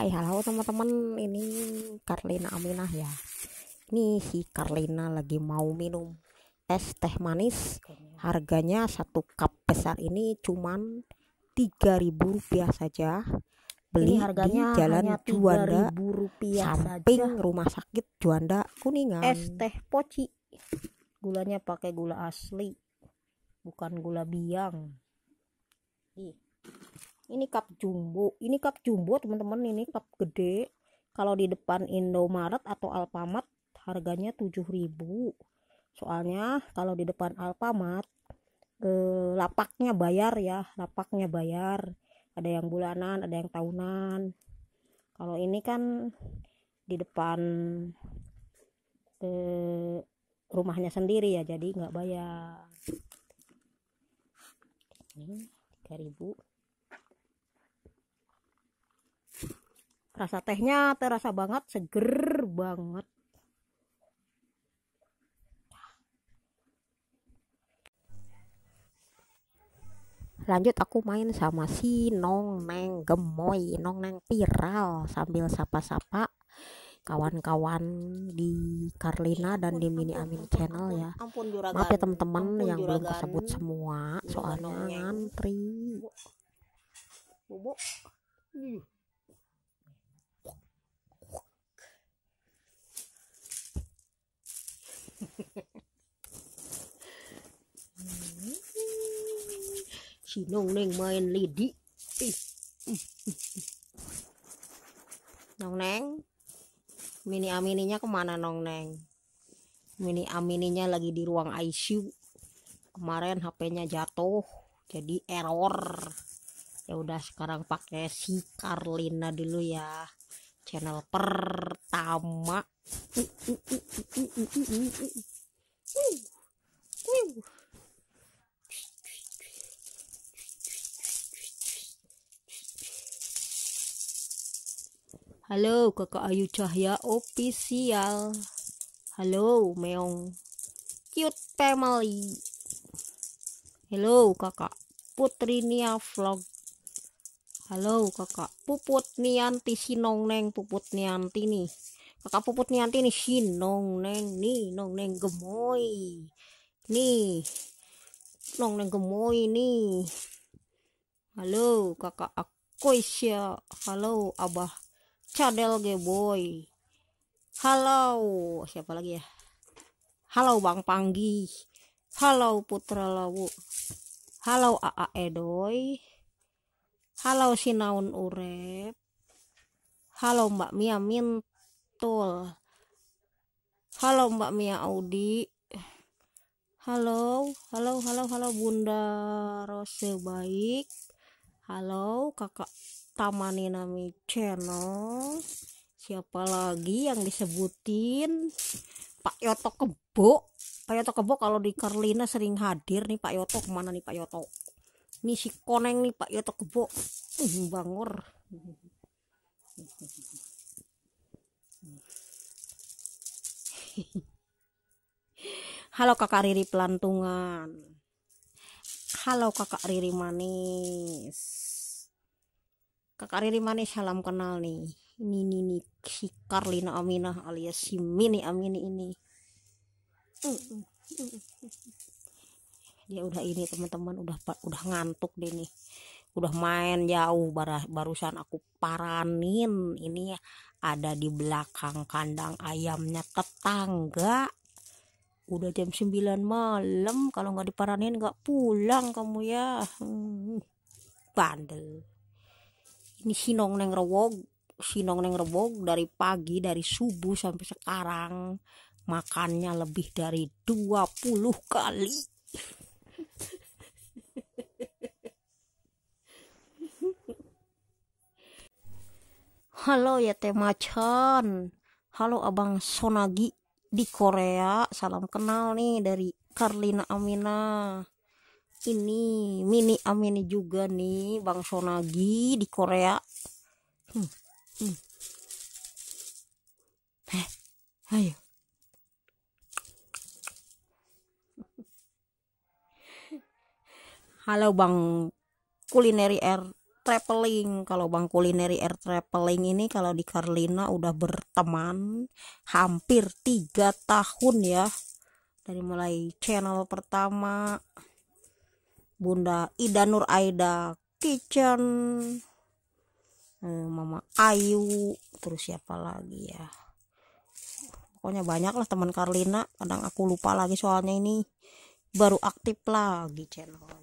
Hai halo teman-teman ini Karlina Aminah ya Ini si Karlina lagi mau minum es teh manis Harganya satu cup besar ini cuman 3000 rupiah saja Beli ini harganya di Jalan Juanda rupiah Samping saja. rumah sakit Juanda Kuningan Es teh poci Gulanya pakai gula asli Bukan gula biang Ih ini cup jumbo ini cup jumbo teman-teman ini cup gede kalau di depan Indomaret atau Alfamart harganya 7000 soalnya kalau di depan Alfamart eh, lapaknya bayar ya lapaknya bayar ada yang bulanan ada yang tahunan kalau ini kan di depan eh, rumahnya sendiri ya jadi nggak bayar ini 3000 rasa tehnya terasa banget seger banget lanjut aku main sama si Nong Neng Gemoy Nong Neng viral sambil sapa-sapa kawan-kawan di Karlina dan di Mini Amin channel ya maaf ya teman-teman yang belum tersebut semua soalnya ngantri bubuk Nong neng main lidi nong neng mini amininya kemana nong neng mini amininya lagi di ruang ICU kemarin HP-nya jatuh jadi error ya udah sekarang pakai si Carlina dulu ya channel pertama Halo kakak Ayu Cahya official Halo meong Cute family Halo kakak Putri Nia vlog Halo kakak Puput Nianti sinong neng Puput Nianti nih Kakak Puput Nianti nih sinong neng nih Nong neng gemoy Nih Nong neng gemoy nih Halo kakak aku Halo abah Cadel ge boy, halo siapa lagi ya halo Bang Panggi halo Putra Lawu halo Aa Edoy halo Sinaun Urep halo Mbak Mia Mintul halo Mbak Mia Audi halo halo halo halo Bunda Rose baik halo kakak Tamani Nami Channel siapa lagi yang disebutin Pak Yoto Kebo Pak Yoto Kebo kalau di Karlina sering hadir nih Pak Yoto kemana nih Pak Yoto ini si koneng nih Pak Yoto Kebo bangor Halo kakak Riri pelantungan Halo kakak Riri manis kakak Riri mana salam kenal nih ini ini, ini si Karlina Aminah alias si Mini Amini ini mm, mm, mm, dia udah ini teman-teman udah udah ngantuk deh nih udah main jauh bar barusan aku paranin ini ada di belakang kandang ayamnya tetangga udah jam 9 malam kalau nggak diparanin nggak pulang kamu ya hmm, bandel ini sinong neng rewog sinong neng rewog dari pagi dari subuh sampai sekarang makannya lebih dari 20 kali Halo ya teh macan Halo abang Sonagi di Korea Salam kenal nih dari Karlina Amina ini mini amini ah, juga nih Bang Sonagi di Korea hmm. Hmm. Eh, ayo halo Bang kulineri Air traveling kalau Bang kulineri Air traveling ini kalau di Carlina udah berteman hampir tiga tahun ya dari mulai channel pertama Bunda Ida Nur Aida Kitchen eh, Mama Ayu terus siapa lagi ya pokoknya banyak lah teman Karlina kadang aku lupa lagi soalnya ini baru aktif lagi channel